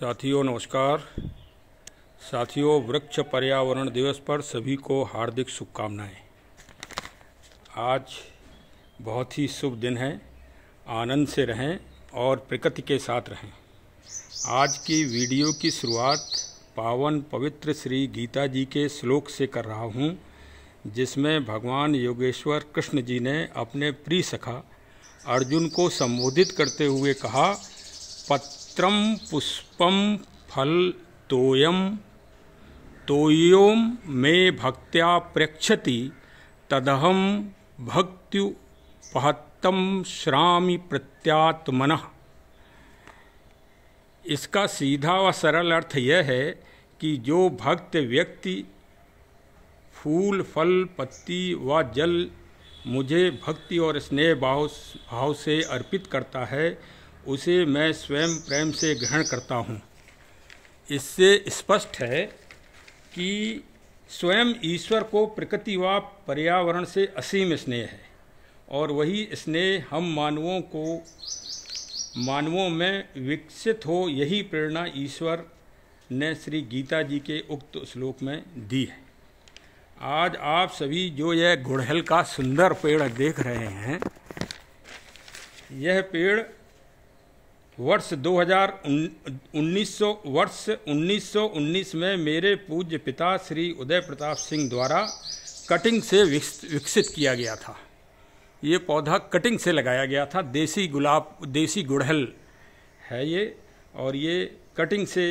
साथियों नमस्कार साथियों वृक्ष पर्यावरण दिवस पर सभी को हार्दिक शुभकामनाएं आज बहुत ही शुभ दिन है आनंद से रहें और प्रकृति के साथ रहें आज की वीडियो की शुरुआत पावन पवित्र श्री गीता जी के श्लोक से कर रहा हूँ जिसमें भगवान योगेश्वर कृष्ण जी ने अपने प्रिय सखा अर्जुन को संबोधित करते हुए कहा पत वस्त्र पुष्प फल तोयम तोयो मे भक्त प्रेक्षति तदहम भक्त्युपहत्तम श्रामी प्रत्यात्मन इसका सीधा व सरल अर्थ यह है कि जो भक्त व्यक्ति फूल फल पत्ती व जल मुझे भक्ति और स्नेह भाव भाव से अर्पित करता है उसे मैं स्वयं प्रेम से ग्रहण करता हूँ इससे स्पष्ट है कि स्वयं ईश्वर को प्रकृति व पर्यावरण से असीम स्नेह है और वही स्नेह हम मानवों को मानवों में विकसित हो यही प्रेरणा ईश्वर ने श्री गीता जी के उक्त श्लोक में दी है आज आप सभी जो यह गुड़हल का सुंदर पेड़ देख रहे हैं यह पेड़ वर्ष 2019 वर्ष 1919 में मेरे पूज्य पिता श्री उदय प्रताप सिंह द्वारा कटिंग से विकसित किया गया था ये पौधा कटिंग से लगाया गया था देसी गुलाब देसी गुड़हल है ये और ये कटिंग से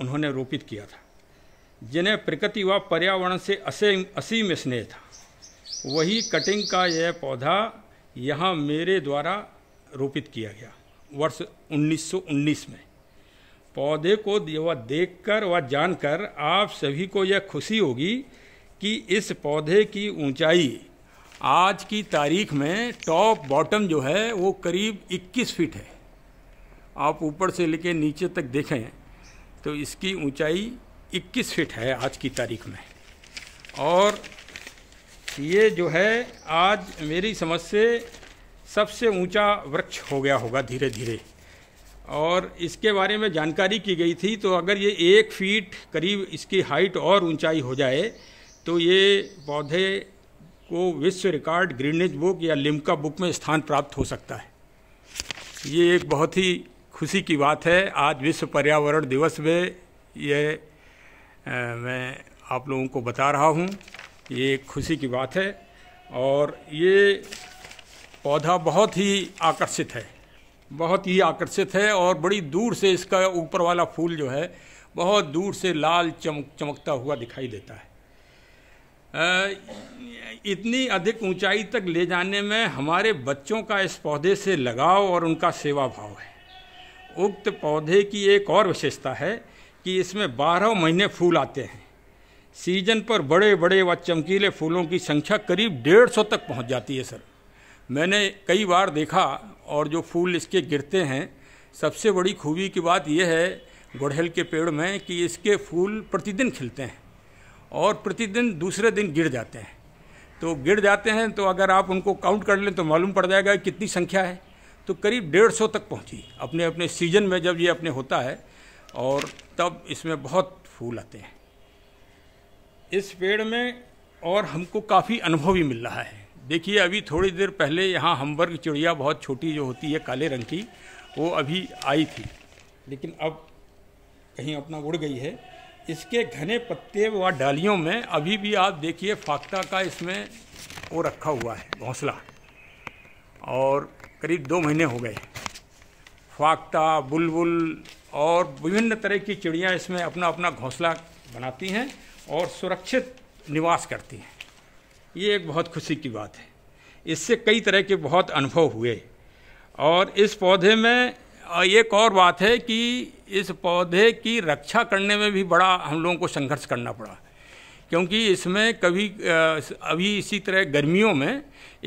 उन्होंने रोपित किया था जिन्हें प्रकृति व पर्यावरण से असीम असीम स्नेह था वही कटिंग का यह पौधा यहाँ मेरे द्वारा रोपित किया गया वर्ष 1919 में पौधे को वह देखकर व जानकर आप सभी को यह खुशी होगी कि इस पौधे की ऊंचाई आज की तारीख में टॉप बॉटम जो है वो करीब 21 फीट है आप ऊपर से लेके नीचे तक देखें तो इसकी ऊंचाई 21 फीट है आज की तारीख में और ये जो है आज मेरी समझ से सबसे ऊंचा वृक्ष हो गया होगा धीरे धीरे और इसके बारे में जानकारी की गई थी तो अगर ये एक फीट करीब इसकी हाइट और ऊंचाई हो जाए तो ये पौधे को विश्व रिकॉर्ड ग्रीनेज बुक या लिम्का बुक में स्थान प्राप्त हो सकता है ये एक बहुत ही खुशी की बात है आज विश्व पर्यावरण दिवस में आ, मैं आप लोगों को बता रहा हूँ ये एक खुशी की बात है और ये पौधा बहुत ही आकर्षित है बहुत ही आकर्षित है और बड़ी दूर से इसका ऊपर वाला फूल जो है बहुत दूर से लाल चमक चमकता हुआ दिखाई देता है इतनी अधिक ऊंचाई तक ले जाने में हमारे बच्चों का इस पौधे से लगाव और उनका सेवा भाव है उक्त पौधे की एक और विशेषता है कि इसमें बारह महीने फूल आते हैं सीजन पर बड़े बड़े व चमकीले फूलों की संख्या करीब डेढ़ सौ तक पहुंच जाती है सर मैंने कई बार देखा और जो फूल इसके गिरते हैं सबसे बड़ी खूबी की बात यह है गुड़हल के पेड़ में कि इसके फूल प्रतिदिन खिलते हैं और प्रतिदिन दूसरे दिन गिर जाते हैं तो गिर जाते हैं तो अगर आप उनको काउंट कर लें तो मालूम पड़ जाएगा कितनी संख्या है तो करीब डेढ़ सौ तक पहुंची अपने अपने सीजन में जब ये अपने होता है और तब इसमें बहुत फूल आते हैं इस पेड़ में और हमको काफ़ी अनुभव भी मिल रहा है देखिए अभी थोड़ी देर पहले यहाँ हमवर्ग चिड़िया बहुत छोटी जो होती है काले रंग की वो अभी आई थी लेकिन अब कहीं अपना उड़ गई है इसके घने पत्ते व डालियों में अभी भी आप देखिए फाख्ता का इसमें वो रखा हुआ है घोंसला और करीब दो महीने हो गए फाख्ता बुलबुल और विभिन्न तरह की चिड़ियाँ इसमें अपना अपना घोंसला बनाती हैं और सुरक्षित निवास करती हैं ये एक बहुत खुशी की बात है इससे कई तरह के बहुत अनुभव हुए और इस पौधे में एक और बात है कि इस पौधे की रक्षा करने में भी बड़ा हम लोगों को संघर्ष करना पड़ा क्योंकि इसमें कभी अभी इसी तरह गर्मियों में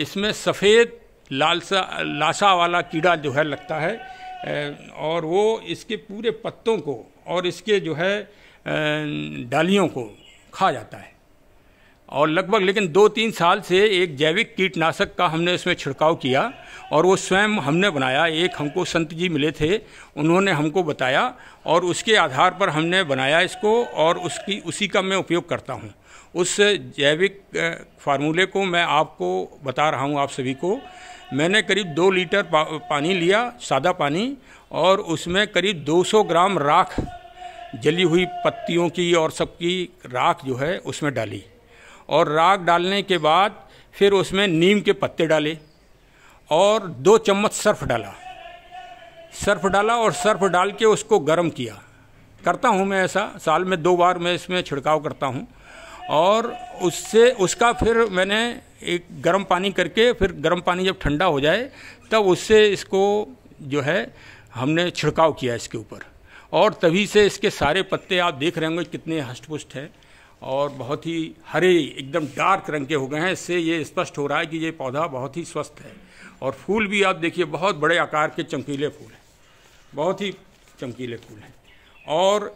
इसमें सफ़ेद लालसा लाशा वाला कीड़ा जो है लगता है और वो इसके पूरे पत्तों को और इसके जो है डालियों को खा जाता है और लगभग लेकिन दो तीन साल से एक जैविक कीटनाशक का हमने इसमें छिड़काव किया और वो स्वयं हमने बनाया एक हमको संत जी मिले थे उन्होंने हमको बताया और उसके आधार पर हमने बनाया इसको और उसकी उसी का मैं उपयोग करता हूँ उस जैविक फार्मूले को मैं आपको बता रहा हूँ आप सभी को मैंने करीब दो लीटर पा, पानी लिया सादा पानी और उसमें करीब 200 ग्राम राख जली हुई पत्तियों की और सबकी राख जो है उसमें डाली और राग डालने के बाद फिर उसमें नीम के पत्ते डाले और दो चम्मच सर्फ डाला सर्फ डाला और सर्फ डाल के उसको गर्म किया करता हूँ मैं ऐसा साल में दो बार मैं इसमें छिड़काव करता हूँ और उससे उसका फिर मैंने एक गर्म पानी करके फिर गर्म पानी जब ठंडा हो जाए तब उससे इसको जो है हमने छिड़काव किया इसके ऊपर और तभी से इसके सारे पत्ते आप देख रहे होंगे कितने हष्टपुष्ट हैं और बहुत ही हरे एकदम डार्क रंग के हो गए हैं इससे ये स्पष्ट हो रहा है कि ये पौधा बहुत ही स्वस्थ है और फूल भी आप देखिए बहुत बड़े आकार के चमकीले फूल हैं बहुत ही चमकीले फूल हैं और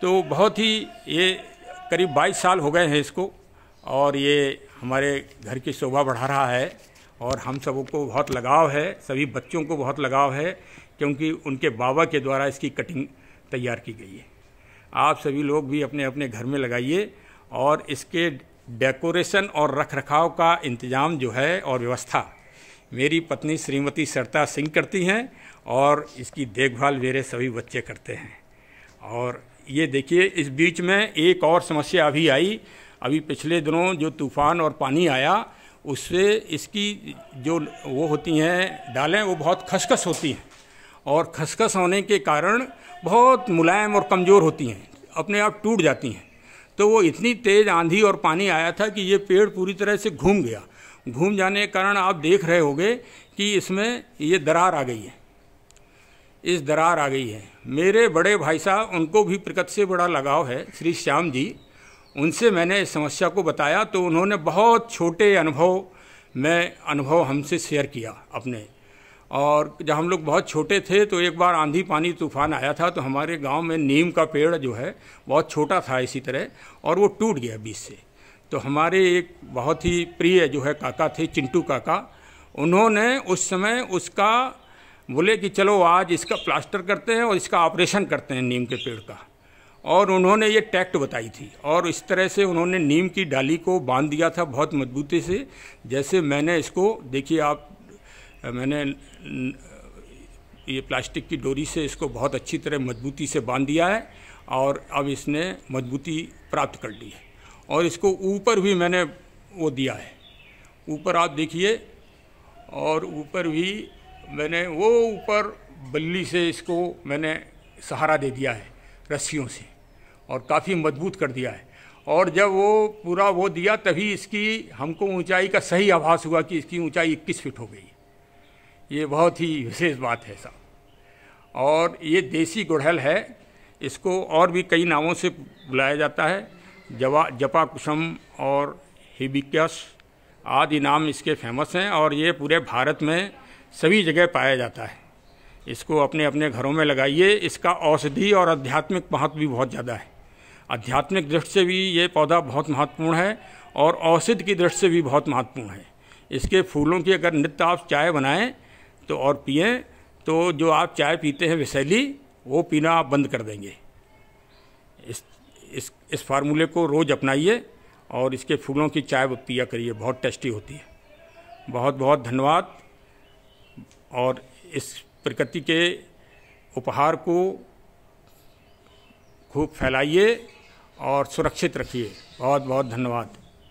तो बहुत ही ये करीब 22 साल हो गए हैं इसको और ये हमारे घर की शोभा बढ़ा रहा है और हम को बहुत लगाव है सभी बच्चों को बहुत लगाव है क्योंकि उनके बाबा के द्वारा इसकी कटिंग तैयार की गई है आप सभी लोग भी अपने अपने घर में लगाइए और इसके डेकोरेशन और रख रखाव का इंतज़ाम जो है और व्यवस्था मेरी पत्नी श्रीमती सरता सिंह करती हैं और इसकी देखभाल मेरे सभी बच्चे करते हैं और ये देखिए इस बीच में एक और समस्या अभी आई अभी पिछले दिनों जो तूफान और पानी आया उससे इसकी जो वो होती हैं डालें वो बहुत खसखस होती हैं और खसखस होने के कारण बहुत मुलायम और कमज़ोर होती हैं अपने आप टूट जाती हैं तो वो इतनी तेज़ आंधी और पानी आया था कि ये पेड़ पूरी तरह से घूम गया घूम जाने के कारण आप देख रहे होंगे कि इसमें ये दरार आ गई है इस दरार आ गई है मेरे बड़े भाई साहब उनको भी प्रकृति से बड़ा लगाव है श्री श्याम जी उनसे मैंने इस समस्या को बताया तो उन्होंने बहुत छोटे अनुभव में अनुभव हमसे शेयर किया अपने और जब हम लोग बहुत छोटे थे तो एक बार आंधी पानी तूफान आया था तो हमारे गांव में नीम का पेड़ जो है बहुत छोटा था इसी तरह और वो टूट गया बीच से तो हमारे एक बहुत ही प्रिय जो है काका थे चिंटू काका उन्होंने उस समय उसका बोले कि चलो आज इसका प्लास्टर करते हैं और इसका ऑपरेशन करते हैं नीम के पेड़ का और उन्होंने ये टैक्ट बताई थी और इस तरह से उन्होंने नीम की डाली को बांध दिया था बहुत मजबूती से जैसे मैंने इसको देखिए आप मैंने ये प्लास्टिक की डोरी से इसको बहुत अच्छी तरह मजबूती से बांध दिया है और अब इसने मजबूती प्राप्त कर ली है और इसको ऊपर भी मैंने वो दिया है ऊपर आप देखिए और ऊपर भी मैंने वो ऊपर बल्ली से इसको मैंने सहारा दे दिया है रस्सियों से और काफ़ी मजबूत कर दिया है और जब वो पूरा वो दिया तभी इसकी हमको ऊंचाई का सही आभास हुआ कि इसकी ऊंचाई 21 फीट हो गई ये बहुत ही विशेष बात है सब और ये देसी गुड़हल है इसको और भी कई नामों से बुलाया जाता है जवा जपा कुसुम और हिबिकस आदि नाम इसके फेमस हैं और ये पूरे भारत में सभी जगह पाया जाता है इसको अपने अपने घरों में लगाइए इसका औषधि और आध्यात्मिक महत्व भी बहुत ज़्यादा है आध्यात्मिक दृष्टि से भी ये पौधा बहुत महत्वपूर्ण है और औषधि की दृष्टि से भी बहुत महत्वपूर्ण है इसके फूलों की अगर नित्य आप चाय बनाएं तो और पिए तो जो आप चाय पीते हैं वैसैली वो पीना आप बंद कर देंगे इस इस इस फार्मूले को रोज़ अपनाइए और इसके फूलों की चाय पिया करिए बहुत टेस्टी होती है बहुत बहुत धन्यवाद और इस प्रकृति के उपहार को खूब फैलाइए और सुरक्षित रखिए बहुत बहुत धन्यवाद